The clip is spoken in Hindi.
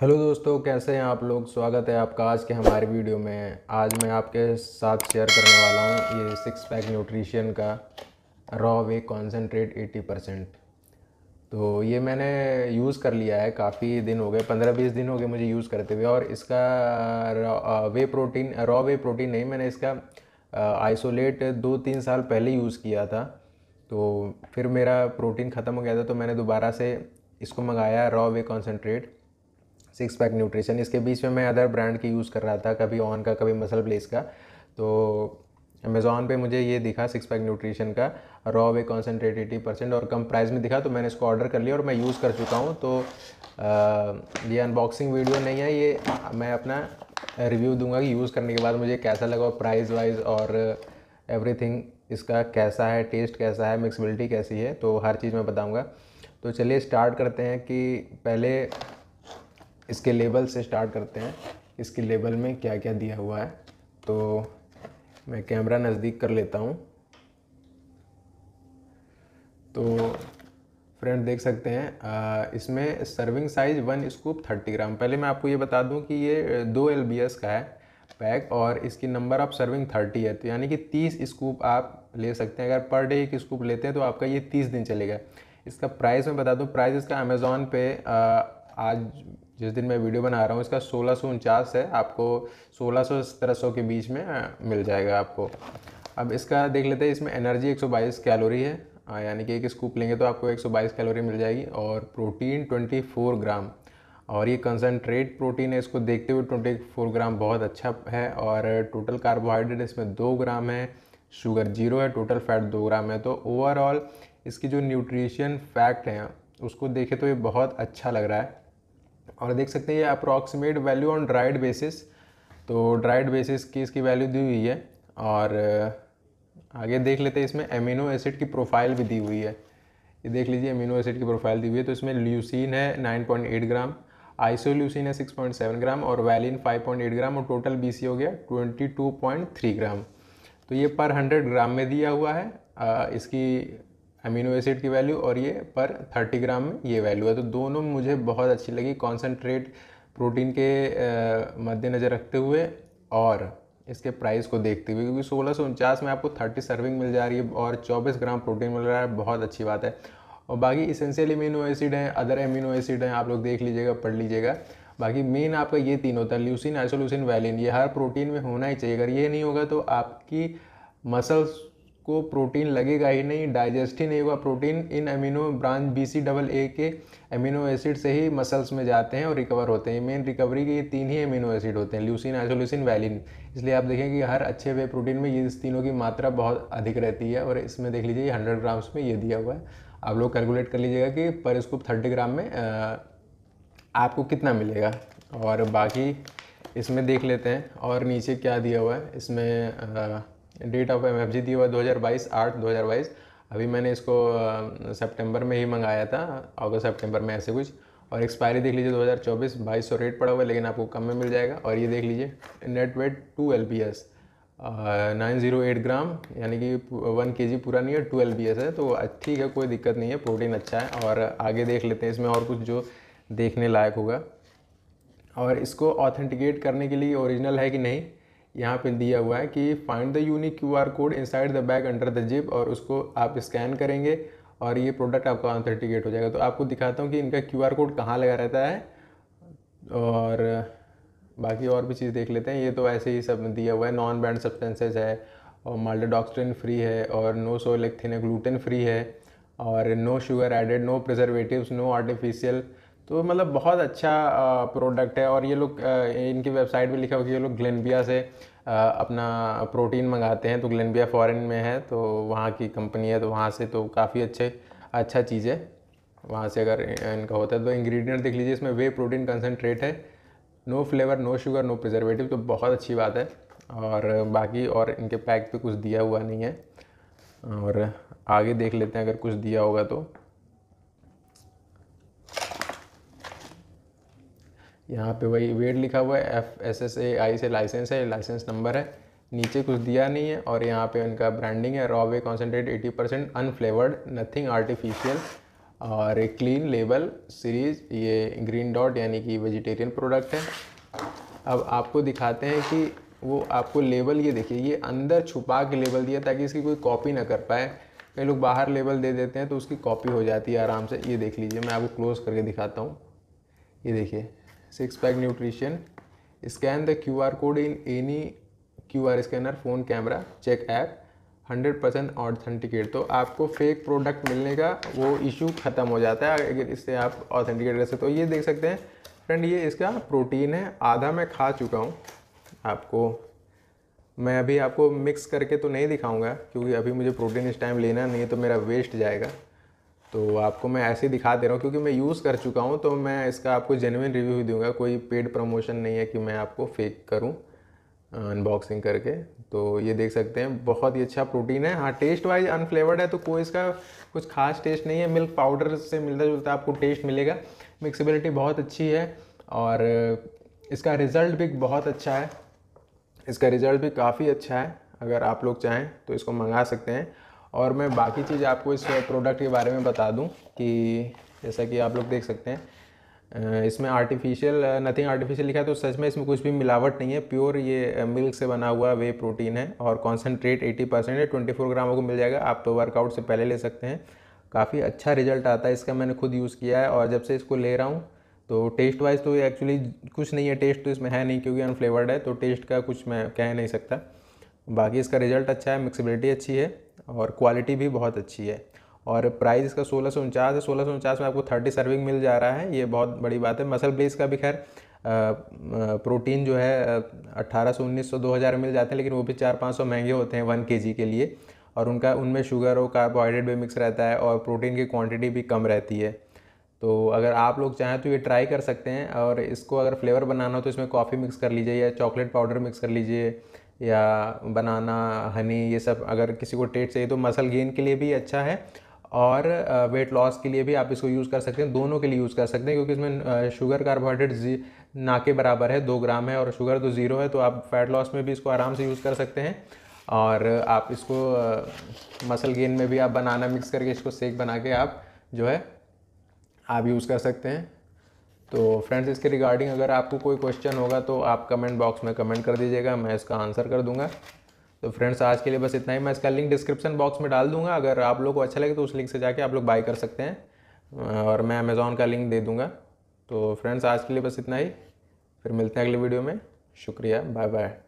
हेलो दोस्तों कैसे हैं आप लोग स्वागत है आपका आज के हमारे वीडियो में आज मैं आपके साथ शेयर करने वाला हूँ ये सिक्स पैक न्यूट्रिशन का रॉ वे कॉन्सनट्रेट 80 परसेंट तो ये मैंने यूज़ कर लिया है काफ़ी दिन हो गए पंद्रह बीस दिन हो गए मुझे यूज़ करते हुए और इसका whey protein raw whey protein नहीं मैंने इसका आइसोलेट uh, दो तीन साल पहले यूज़ किया था तो फिर मेरा प्रोटीन ख़त्म हो गया था तो मैंने दोबारा से इसको मंगाया raw whey concentrate six pack nutrition इसके बीच में मैं अदर ब्रांड की यूज़ कर रहा था कभी ऑन का कभी मसल प्लेस का तो अमेज़ॉन पे मुझे ये दिखा सिक्स पैक न्यूट्रिशन का raw whey concentrate eighty percent और कम प्राइस में दिखा तो मैंने इसको ऑर्डर कर लिया और मैं यूज़ कर चुका हूँ तो आ, ये अनबॉक्सिंग वीडियो नहीं है ये मैं अपना रिव्यू दूंगा कि यूज़ करने के बाद मुझे कैसा लगा प्राइस वाइज और एवरीथिंग इसका कैसा है टेस्ट कैसा है मिक्सबिलिटी कैसी है तो हर चीज़ मैं बताऊँगा तो चलिए स्टार्ट करते हैं कि पहले इसके लेबल से स्टार्ट करते हैं इसके लेबल में क्या क्या दिया हुआ है तो मैं कैमरा नज़दीक कर लेता हूँ तो फ्रेंड देख सकते हैं इसमें serving size one scoop thirty gram पहले मैं आपको ये बता दूं कि ये दो एल का है पैक और इसकी नंबर ऑफ सर्विंग थर्टी है तो यानी कि तीस स्कूप आप ले सकते हैं अगर पर डे एक स्कूप लेते हैं तो आपका ये तीस दिन चलेगा इसका प्राइस मैं बता दूं प्राइस इसका अमेज़ोन पे आज जिस दिन मैं वीडियो बना रहा हूँ इसका सोलह सौ उनचास है आपको सोलह सौ सत्रह सौ के बीच में मिल जाएगा आपको अब इसका देख लेते हैं इसमें एनर्जी एक सौ बाईस कैलोरी है यानी कि एक स्कूप लेंगे तो आपको एक सौ बाईस कैलोरी मिल जाएगी और प्रोटीन ट्वेंटी फोर ग्राम और ये कंसनट्रेट प्रोटीन है इसको देखते हुए ट्वेंटी फोर ग्राम बहुत अच्छा है और टोटल कार्बोहाइड्रेट इसमें दो ग्राम है शुगर जीरो है टोटल फैट दो ग्राम है तो ओवरऑल इसकी जो न्यूट्रिशन फैक्ट हैं उसको देखें तो ये बहुत अच्छा लग रहा है और देख सकते हैं ये approximate value on dried basis तो ड्राइड बेसिस की इसकी वैल्यू दी हुई है और आगे देख लेते हैं इसमें अमीनो एसिड की प्रोफाइल भी दी हुई है ये देख लीजिए अमीनो एसिड की प्रोफाइल दी हुई है तो इसमें ल्यूसिन है 9.8 ग्राम आइसोल्यूसिन है 6.7 ग्राम और वैलिन 5.8 ग्राम और टोटल बी हो गया 22.3 ग्राम तो ये पर 100 ग्राम में दिया हुआ है इसकी अमीनो एसिड की वैल्यू और ये पर थर्टी ग्राम में ये वैल्यू है तो दोनों मुझे बहुत अच्छी लगी कॉन्सनट्रेट प्रोटीन के मद्देनज़र रखते हुए और इसके प्राइस को देखते हुए क्योंकि सोलह सौ उनचास में आपको थर्टी सर्विंग मिल जा रही है और चौबीस ग्राम प्रोटीन मिल रहा है बहुत अच्छी बात है और बाकी इसेंशियल इमिनो एसिड हैं अदर इमिनो एसिड हैं आप लोग देख लीजिएगा पढ़ लीजिएगा बाकी मेन आपका ये तीन होता है ल्यूसिन आइसोल्यूसिन वैलिन ये हर प्रोटीन में होना ही चाहिए अगर ये नहीं होगा तो आपकी मसल्स को प्रोटीन लगेगा ही नहीं डाइजेस्ट ही नहीं होगा protein in amino branch B C double A के अमीनो एसिड से ही मसल्स में जाते हैं और रिकवर होते हैं मेन रिकवरी के ये तीन ही अमीनो एसिड होते हैं ल्यूसिन आइसोल्यूसिन वैलिन इसलिए आप देखें कि हर अच्छे वे प्रोटीन में ये इस तीनों की मात्रा बहुत अधिक रहती है और इसमें देख लीजिए हंड्रेड ग्राम्स में ये दिया हुआ है आप लोग कैलकुलेट कर लीजिएगा कि पर स्कूप थर्टी ग्राम में आपको कितना मिलेगा और बाकी इसमें देख लेते हैं और नीचे क्या दिया हुआ है इसमें date of M F G दी हुआ दो हज़ार बाईस आठ दो हज़ार बाईस अभी मैंने इसको सेप्टेम्बर में ही मंगाया था अगस्त सेप्टेम्बर में ऐसे कुछ और एक्सपायरी देख लीजिए दो हज़ार चौबीस बाईस सौ रेट पड़ा हुआ है लेकिन आपको कम में मिल जाएगा और ये देख लीजिए net weight two L P S nine zero eight gram यानी कि वन के जी पूरा नहीं है टू एल बी एस है तो ठीक है कोई दिक्कत नहीं है प्रोटीन अच्छा है और आगे देख लेते हैं इसमें और कुछ जो देखने लायक होगा और इसको ऑथेंटिकेट करने के लिए ओरिजिनल है कि नहीं यहाँ पे दिया हुआ है कि find the unique Q R code inside the bag under the zip और उसको आप स्कैन करेंगे और ये प्रोडक्ट आपका ऑथेंटिकेट हो जाएगा तो आपको दिखाता हूँ कि इनका क्यू आर कोड कहाँ लगा रहता है और बाकी और भी चीज़ देख लेते हैं ये तो ऐसे ही सब दिया हुआ है नॉन ब्रांड सब्सटेंसेज है और माल्टोडॉक्सटिन फ्री है और नो सोलेक्थिन ग्लूटेन फ्री है और no sugar added no preservative no artificial तो मतलब बहुत अच्छा प्रोडक्ट है और ये लोग इनकी वेबसाइट पे लिखा हुआ कि ये लोग ग्लेनबिया से अपना प्रोटीन मंगाते हैं तो ग्लेनबिया फॉरेन में है तो वहाँ की कंपनी है तो वहाँ से तो काफ़ी अच्छे अच्छा चीज़ है वहाँ से अगर इनका होता है तो इंग्रेडिएंट देख लीजिए इसमें वे प्रोटीन कंसनट्रेट है no flavour no sugar no preservative तो बहुत अच्छी बात है और बाकी और इनके पैक पे कुछ दिया हुआ नहीं है और आगे देख लेते हैं अगर कुछ दिया होगा तो यहाँ पे वही वेट लिखा हुआ है F S S A I से लाइसेंस है लाइसेंस नंबर है नीचे कुछ दिया नहीं है और यहाँ पे उनका ब्रांडिंग है raw whey concentrate eighty percent unflavoured nothing artificial और एक क्लीन लेबल सीरीज़ ये ग्रीन डॉट यानी कि वेजिटेरियन प्रोडक्ट है अब आपको दिखाते हैं कि वो आपको लेबल ये देखिए ये अंदर छुपा के लेबल दिया ताकि इसकी कोई कॉपी ना कर पाए कई लोग बाहर लेबल दे देते हैं तो उसकी कॉपी हो जाती है आराम से ये देख लीजिए मैं आपको क्लोज़ करके दिखाता हूँ ये देखिए six pack nutrition scan the Q R code in any Q R scanner phone camera check app 100 percent authenticate तो आपको फेक प्रोडक्ट मिलने का वो इशू ख़त्म हो जाता है अगर इससे आप ऑथेंटिकेट कर सकते तो ये देख सकते हैं फ्रेंड ये इसका प्रोटीन है आधा मैं खा चुका हूँ आपको मैं अभी आपको मिक्स करके तो नहीं दिखाऊंगा क्योंकि अभी मुझे प्रोटीन इस टाइम लेना नहीं है तो मेरा वेस्ट जाएगा तो आपको मैं ऐसे ही दिखा दे रहा हूँ क्योंकि मैं यूज़ कर चुका हूँ तो मैं इसका आपको जेनविन रिव्यू ही दूँगा कोई पेड प्रमोशन नहीं है कि मैं आपको फेक करूँ अनबॉक्सिंग करके तो ये देख सकते हैं बहुत ही अच्छा प्रोटीन है हाँ टेस्ट वाइज अनफ्लेवर्ड है तो कोई इसका कुछ खास टेस्ट नहीं है मिल्क पाउडर से मिलता जुलता आपको टेस्ट मिलेगा मिक्सिबिलिटी बहुत अच्छी है और इसका रिज़ल्ट भी बहुत अच्छा है इसका रिज़ल्ट भी काफ़ी अच्छा है अगर आप लोग चाहें तो इसको मंगा सकते हैं और मैं बाकी चीज़ आपको इस प्रोडक्ट uh, के बारे में बता दूं कि जैसा कि आप लोग देख सकते हैं uh, इसमें आर्टिफिशियल नथिंग आर्टिफिशियल लिखा है तो सच में इसमें कुछ भी मिलावट नहीं है प्योर ये मिल्क uh, से बना हुआ वे प्रोटीन है और कॉन्सेंट्रेट 80 परसेंट है फोर ग्राम को मिल जाएगा आप तो वर्कआउट से पहले ले सकते हैं काफ़ी अच्छा रिजल्ट आता है इसका मैंने खुद यूज़ किया है और जब से इसको ले रहा हूँ तो टेस्ट वाइज तो एक्चुअली कुछ नहीं है टेस्ट तो इसमें है नहीं क्योंकि अनफ्लेवर्ड है तो टेस्ट का कुछ मैं कह नहीं सकता बाकी इसका रिजल्ट अच्छा है मिक्सबिलिटी अच्छी है और क्वालिटी भी बहुत अच्छी है और प्राइस इसका सोलह सौ उनचास है सोलह सौ उनचास में आपको थर्टी सर्विंग मिल जा रहा है ये बहुत बड़ी बात है मसल बेस का भी खैर प्रोटीन जो है अट्ठारह सौ उन्नीस सौ दो हज़ार मिल जाते हैं लेकिन वो भी चार पाँच सौ महंगे होते हैं वन के जी के लिए और उनका उनमें शुगर और कार्बोहाइड्रेट भी मिक्स रहता है और प्रोटीन की क्वांटिटी भी कम रहती है तो अगर आप लोग चाहें तो ये ट्राई कर सकते हैं और इसको अगर फ्लेवर बनाना हो तो इसमें कॉफ़ी मिक्स कर लीजिए या चॉकलेट पाउडर मिक्स कर लीजिए या बनाना हनी ये सब अगर किसी को टेट चाहिए तो मसल गेन के लिए भी अच्छा है और वेट uh, लॉस के लिए भी आप इसको यूज़ कर सकते हैं दोनों के लिए यूज़ कर सकते हैं क्योंकि इसमें शुगर uh, कार्बोहाइड्रेट ना के बराबर है दो ग्राम है और शुगर तो ज़ीरो है तो आप फैट लॉस में भी इसको आराम से यूज़ कर सकते हैं और आप इसको मसल uh, गेन में भी आप बनाना मिक्स करके इसको सेक बना के आप जो है आप यूज़ कर सकते हैं तो फ्रेंड्स इसके रिगार्डिंग अगर आपको कोई क्वेश्चन होगा तो आप कमेंट बॉक्स में कमेंट कर दीजिएगा मैं इसका आंसर कर दूंगा तो फ्रेंड्स आज के लिए बस इतना ही मैं इसका लिंक डिस्क्रिप्शन बॉक्स में डाल दूंगा अगर आप लोग को अच्छा लगे तो उस लिंक से जाके आप लोग बाय कर सकते हैं और मैं अमेज़ॉन का लिंक दे दूँगा तो फ्रेंड्स आज के लिए बस इतना ही फिर मिलते हैं अगले वीडियो में शुक्रिया बाय बाय